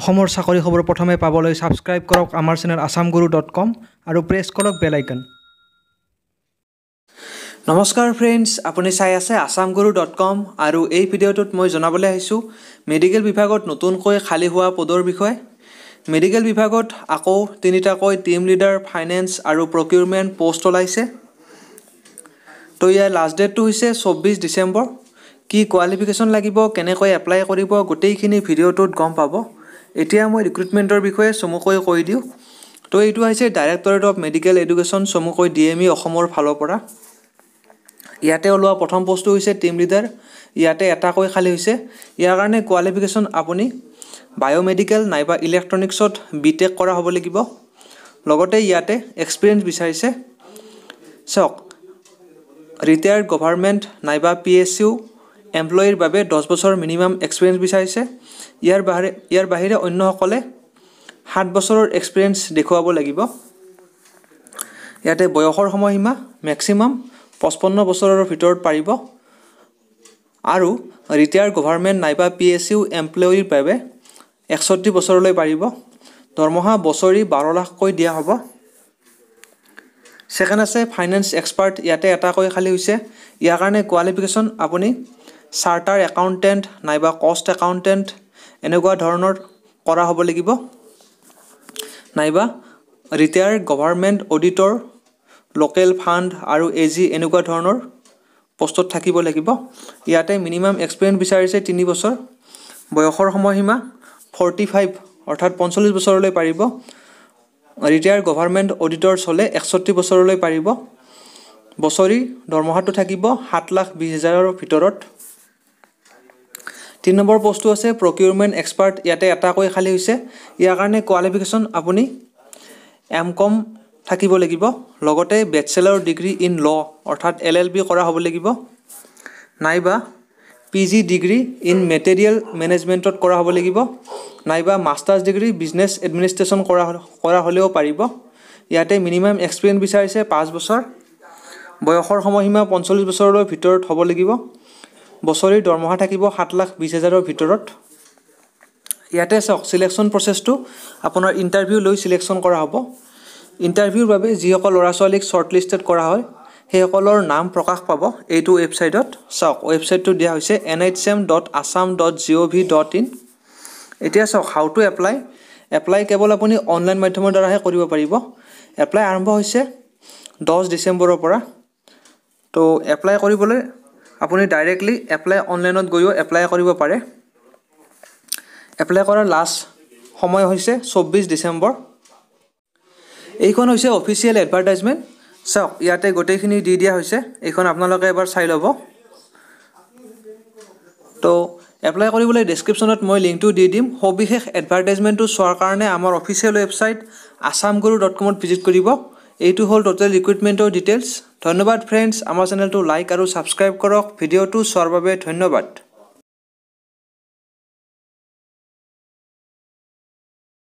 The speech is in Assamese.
অসমৰ চাকৰি খবৰ প্ৰথমে পাবলৈ ছাবস্ক্ৰাইব কৰক আমাৰ চেনেল আছাম গুৰু ডট কম আৰু প্ৰেছ কৰক বেলাইকন নমস্কাৰ ফ্ৰেণ্ডছ আপুনি চাই আছে আছাম গুৰু ডট কম আৰু এই ভিডিঅ'টোত মই জনাবলৈ আহিছোঁ মেডিকেল বিভাগত নতুনকৈ খালী হোৱা পদৰ বিষয়ে মেডিকেল বিভাগত আকৌ তিনিটাকৈ টিম লিডাৰ ফাইনেন্স আৰু প্ৰকিউৰমেণ্ট প'ষ্ট ওলাইছে তো ইয়াৰ লাষ্ট ডেটটো হৈছে চৌব্বিছ ডিচেম্বৰ কি কোৱালিফিকেশ্যন লাগিব কেনেকৈ এপ্লাই কৰিব গোটেইখিনি ভিডিঅ'টোত গম পাব এতিয়া মই ৰিক্ৰুটমেণ্টৰ বিষয়ে চমুকৈ কৈ দিওঁ তো এইটো হৈছে ডাইৰেক্টৰেট অফ মেডিকেল এডুকেশ্যন চমুকৈ ডি এম ই অসমৰ ফালৰ পৰা ইয়াতে ওলোৱা প্ৰথম পষ্টটো হৈছে টিম লিডাৰ ইয়াতে এটাকৈ খালী হৈছে ইয়াৰ কাৰণে কোৱালিফিকেশ্যন আপুনি বায়'মেডিকেল নাইবা ইলেক্ট্ৰনিকছত বি টেক কৰা হ'ব লাগিব লগতে ইয়াতে এক্সপিৰিয়েঞ্চ বিচাৰিছে চাওক ৰিটায়াৰ্ড গভাৰ্মেণ্ট নাইবা পি এছ ইউ এমপ্লয়ীৰ বাবে দহ বছৰ মিনিমাম এক্সপিৰিয়েঞ্চ বিচাৰিছে ইয়াৰ বাহিৰে ইয়াৰ বাহিৰে অন্যসকলে সাত বছৰৰ এক্সপিৰিয়েঞ্চ দেখুৱাব লাগিব ইয়াতে বয়সৰ সময়সীমা মেক্সিমাম পঁচপন্ন বছৰৰ ভিতৰত পাৰিব আৰু ৰিটায়াৰ গভাৰ্মেণ্ট নাইবা পি এছ ইউ এমপ্লয়ীৰ বাবে একষষ্ঠি বছৰলৈ পাৰিব দৰমহা বছৰি বাৰ লাখকৈ দিয়া হ'ব ছেকেণ্ড আছে ফাইনেন্স এক্সপাৰ্ট ইয়াতে এটাকৈ খালী হৈছে ইয়াৰ কাৰণে কোৱালিফিকেশ্যন আপুনি চাৰ্টাৰ একাউণ্টেণ্ট নাইবা কষ্ট একাউণ্টেণ্ট এনেকুৱা ধৰণৰ কৰা হ'ব লাগিব নাইবা retire government auditor local fund আৰু এ জি এনেকুৱা ধৰণৰ প'ষ্টত থাকিব লাগিব ইয়াতে মিনিমাম এক্সপেৰিয়েঞ্চ বিচাৰিছে তিনি বছৰ বয়সৰ সময়সীমা ফৰ্টি ফাইভ অৰ্থাৎ পঞ্চল্লিছ বছৰলৈ পাৰিব ৰিটায়াৰ গভাৰ্মেণ্ট অডিটৰ চলে একষষ্ঠি বছৰলৈ পাৰিব বছৰি দৰমহাটো থাকিব সাত লাখ বিছ হেজাৰৰ ভিতৰত তিনি নম্বৰ পষ্টটো আছে প্ৰকিউৰমেণ্ট এক্সপাৰ্ট ইয়াতে এটাকৈ খালী হৈছে ইয়াৰ কাৰণে কোৱালিফিকেশ্যন আপুনি এম কম থাকিব লাগিব লগতে বেচেলৰ ডিগ্ৰী ইন ল অৰ্থাৎ এল এল বি কৰা হ'ব লাগিব নাইবা P G degree in material মেনেজমেণ্টত কৰা হ'ব লাগিব নাইবা মাষ্টাৰ্ছ ডিগ্ৰী বিজনেছ এডমিনিষ্ট্ৰেশ্যন কৰা কৰা হ'লেও পাৰিব ইয়াতে মিনিমাম এক্সপিৰিয়েঞ্চ বিচাৰিছে পাঁচ বছৰ বয়সৰ সময়সীমা পঞ্চল্লিছ বছৰলৈ ভিতৰত হ'ব লাগিব বছৰি দৰমহা থাকিব সাত লাখ বিছ হেজাৰৰ ভিতৰত ইয়াতে চাওক চিলেকশ্যন প্ৰচেছটো আপোনাৰ ইণ্টাৰভিউ লৈ চিলেকশ্যন কৰা হ'ব ইণ্টাৰভিউৰ বাবে যিসকল ল'ৰা ছোৱালীক শ্বৰ্ট লিষ্টেড কৰা হয় সেইসকলৰ নাম প্ৰকাশ পাব এইটো ৱেবছাইটত চাওক ৱেবছাইটটো দিয়া হৈছে N H M dot Assam dot G O' V dot in এতিয়া চাওক হাউ টু এপ্লাই এপ্লাই কেৱল আপুনি অনলাইন মাধ্যমৰ দ্বাৰাহে কৰিব পাৰিব এপ্লাই আৰম্ভ হৈছে দহ ডিচেম্বৰৰ পৰা ত' এপ্লাই কৰিবলৈ আপুনি ডাইৰেক্টলি এপ্লাই অনলাইনত গৈও এপ্লাই কৰিব পাৰে এপ্লাই কৰাৰ লাষ্ট সময় হৈছে চৌব্বিছ ডিচেম্বৰ এইখন হৈছে অফিচিয়েল এডভাৰটাইজমেণ্ট চাওক ইয়াতে গোটেইখিনি দি দিয়া হৈছে এইখন আপোনালোকে এবাৰ চাই ল'ব তো এপ্লাই কৰিবলৈ ডেছক্ৰিপশ্যনত মই লিংকটো দি দিম সবিশেষ এডভাৰটাইজমেণ্টটো চোৱাৰ কাৰণে আমাৰ অফিচিয়েল ৱেবছাইট আছাম গুৰু ডট কমত ভিজিট কৰিব এইটো হ'ল টোটেল ইকুইপমেণ্টৰ ডিটেইলছ ধন্যবাদ ফ্ৰেণ্ডছ আমাৰ চেনেলটো লাইক আৰু ছাবস্ক্ৰাইব কৰক ভিডিঅ'টো চোৱাৰ বাবে ধন্যবাদ